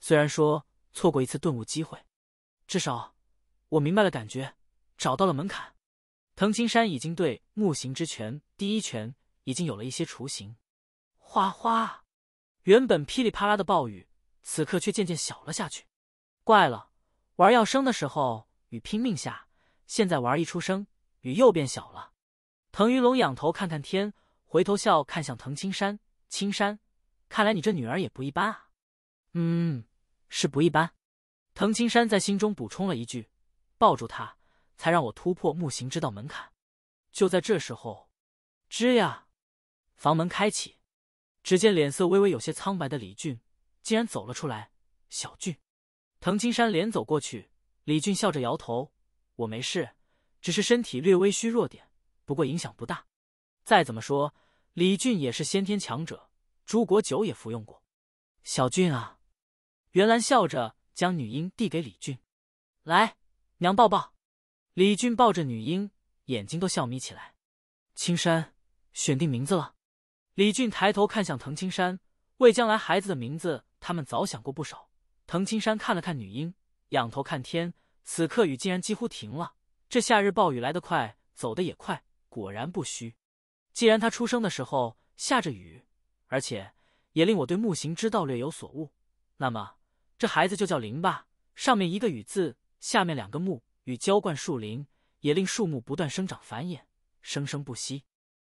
虽然说错过一次顿悟机会，至少我明白了感觉，找到了门槛。藤青山已经对木行之拳第一拳已经有了一些雏形。哗哗，原本噼里啪啦的暴雨，此刻却渐渐小了下去。怪了，玩要生的时候雨拼命下，现在玩一出生雨又变小了。腾云龙仰头看看天。回头笑看向滕青山，青山，看来你这女儿也不一般啊。嗯，是不一般。滕青山在心中补充了一句，抱住他，才让我突破木行之道门槛。就在这时候，吱呀，房门开启，只见脸色微微有些苍白的李俊竟然走了出来。小俊，滕青山连走过去，李俊笑着摇头：“我没事，只是身体略微虚弱点，不过影响不大。再怎么说。”李俊也是先天强者，朱国九也服用过。小俊啊，袁兰笑着将女婴递给李俊，来，娘抱抱。李俊抱着女婴，眼睛都笑眯起来。青山，选定名字了。李俊抬头看向滕青山，为将来孩子的名字，他们早想过不少。滕青山看了看女婴，仰头看天，此刻雨竟然几乎停了。这夏日暴雨来得快，走得也快，果然不虚。既然他出生的时候下着雨，而且也令我对木行之道略有所悟，那么这孩子就叫林吧。上面一个雨字，下面两个木，与浇灌树林，也令树木不断生长繁衍，生生不息。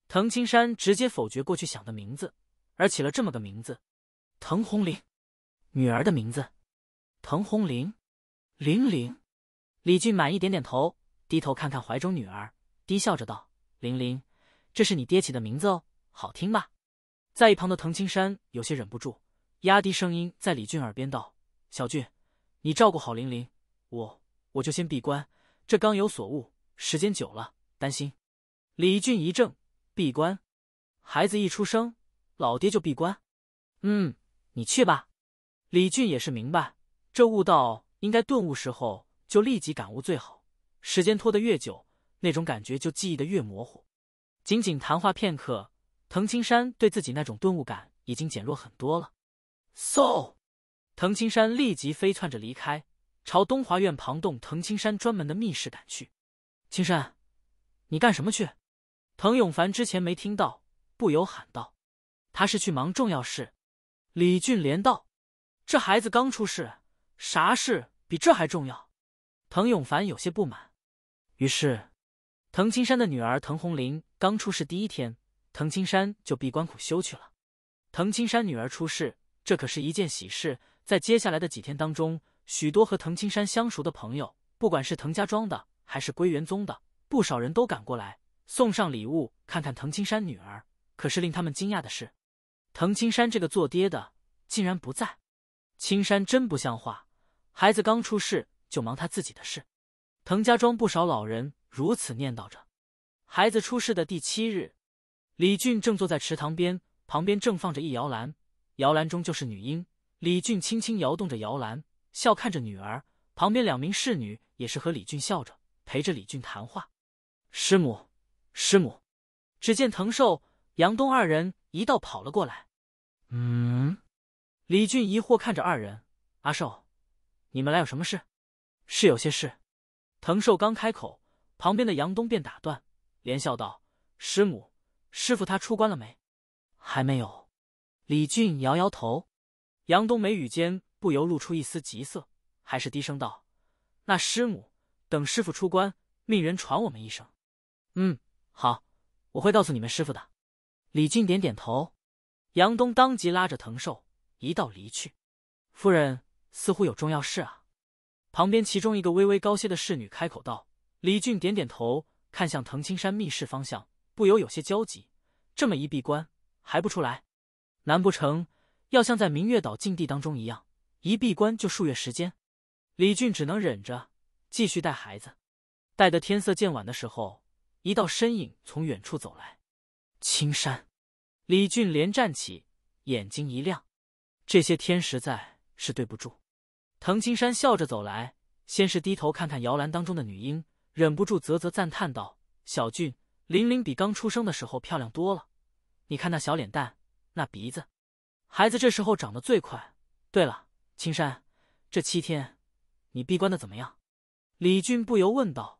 藤青山直接否决过去想的名字，而起了这么个名字：藤红林。女儿的名字，藤红林，玲玲。李俊满意点点头，低头看看怀中女儿，低笑着道：“玲玲。”这是你爹起的名字哦，好听吧？在一旁的藤青山有些忍不住，压低声音在李俊耳边道：“小俊，你照顾好玲玲，我我就先闭关。这刚有所悟，时间久了，担心。”李俊一怔：“闭关？孩子一出生，老爹就闭关？”“嗯，你去吧。”李俊也是明白，这悟道应该顿悟时候就立即感悟最好，时间拖得越久，那种感觉就记忆的越模糊。仅仅谈话片刻，藤青山对自己那种顿悟感已经减弱很多了。So，藤青山立即飞窜着离开，朝东华院旁洞藤青山专门的密室赶去。青山，你干什么去？藤永凡之前没听到，不由喊道：“他是去忙重要事。”李俊连道：“这孩子刚出世，啥事比这还重要？”藤永凡有些不满。于是，藤青山的女儿藤红林。刚出世第一天，藤青山就闭关苦修去了。藤青山女儿出世，这可是一件喜事。在接下来的几天当中，许多和藤青山相熟的朋友，不管是藤家庄的还是归元宗的，不少人都赶过来送上礼物，看看藤青山女儿。可是令他们惊讶的是，藤青山这个做爹的竟然不在。青山真不像话，孩子刚出世就忙他自己的事。藤家庄不少老人如此念叨着。孩子出世的第七日，李俊正坐在池塘边，旁边正放着一摇篮，摇篮中就是女婴。李俊轻轻摇动着摇篮，笑看着女儿。旁边两名侍女也是和李俊笑着，陪着李俊谈话。师母，师母！只见藤寿、杨东二人一道跑了过来。嗯，李俊疑惑看着二人：“阿寿，你们来有什么事？”“是有些事。”藤寿刚开口，旁边的杨东便打断。连笑道：“师母，师傅他出关了没？还没有。”李俊摇摇头，杨东眉宇间不由露出一丝急色，还是低声道：“那师母，等师傅出关，命人传我们一声。”“嗯，好，我会告诉你们师傅的。”李俊点点头，杨东当即拉着藤寿一道离去。夫人似乎有重要事啊！旁边其中一个微微高些的侍女开口道。李俊点点头。看向藤青山密室方向，不由有些焦急。这么一闭关还不出来？难不成要像在明月岛禁地当中一样，一闭关就数月时间？李俊只能忍着，继续带孩子。待得天色渐晚的时候，一道身影从远处走来。青山，李俊连站起，眼睛一亮。这些天实在是对不住。藤青山笑着走来，先是低头看看摇篮当中的女婴。忍不住啧啧赞叹道：“小俊，玲玲比刚出生的时候漂亮多了，你看那小脸蛋，那鼻子，孩子这时候长得最快。对了，青山，这七天你闭关的怎么样？”李俊不由问道。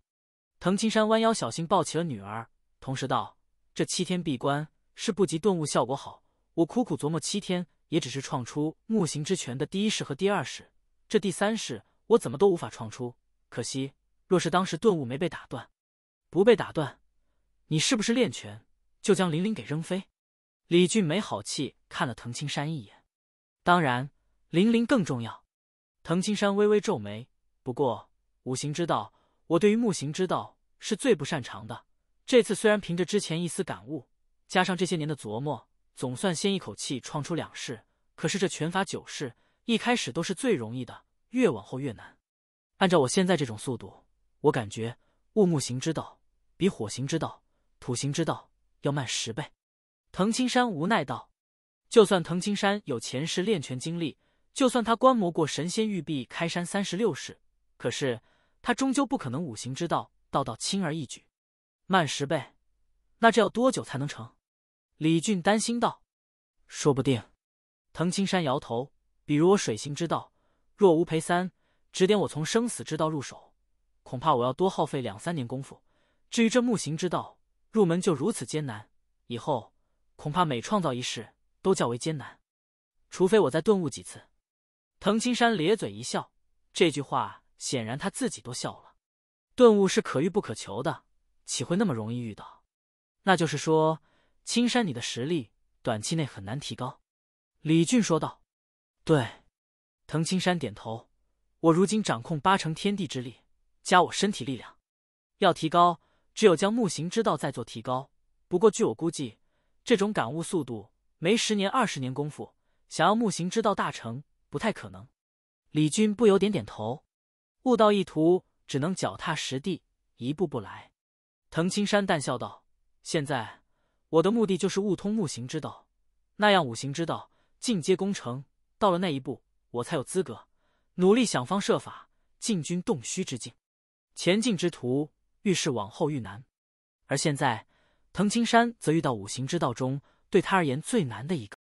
滕青山弯腰小心抱起了女儿，同时道：“这七天闭关是不及顿悟效果好，我苦苦琢磨七天，也只是创出木行之拳的第一式和第二式，这第三式我怎么都无法创出，可惜。”若是当时顿悟没被打断，不被打断，你是不是练拳就将林林给扔飞？李俊没好气看了滕青山一眼。当然，林林更重要。滕青山微微皱眉。不过五行之道，我对于木行之道是最不擅长的。这次虽然凭着之前一丝感悟，加上这些年的琢磨，总算先一口气创出两式。可是这拳法九式，一开始都是最容易的，越往后越难。按照我现在这种速度。我感觉木木行之道比火行之道、土行之道要慢十倍。藤青山无奈道：“就算藤青山有前世练拳经历，就算他观摩过神仙玉璧开山三十六式，可是他终究不可能五行之道道道轻而易举。慢十倍，那这要多久才能成？”李俊担心道：“说不定。”藤青山摇头：“比如我水行之道，若无陪三指点我从生死之道入手。”恐怕我要多耗费两三年功夫。至于这木行之道，入门就如此艰难，以后恐怕每创造一世都较为艰难，除非我再顿悟几次。藤青山咧嘴一笑，这句话显然他自己都笑了。顿悟是可遇不可求的，岂会那么容易遇到？那就是说，青山，你的实力短期内很难提高。”李俊说道。对，藤青山点头。我如今掌控八成天地之力。加我身体力量，要提高，只有将木行之道再做提高。不过据我估计，这种感悟速度，没十年二十年功夫，想要木行之道大成不太可能。李军不由点点头，悟道意图只能脚踏实地，一步步来。藤青山淡笑道：“现在我的目的就是悟通木行之道，那样五行之道进阶工程到了那一步，我才有资格努力想方设法进军洞虚之境。”前进之途，遇事往后遇难，而现在，藤青山则遇到五行之道中对他而言最难的一个。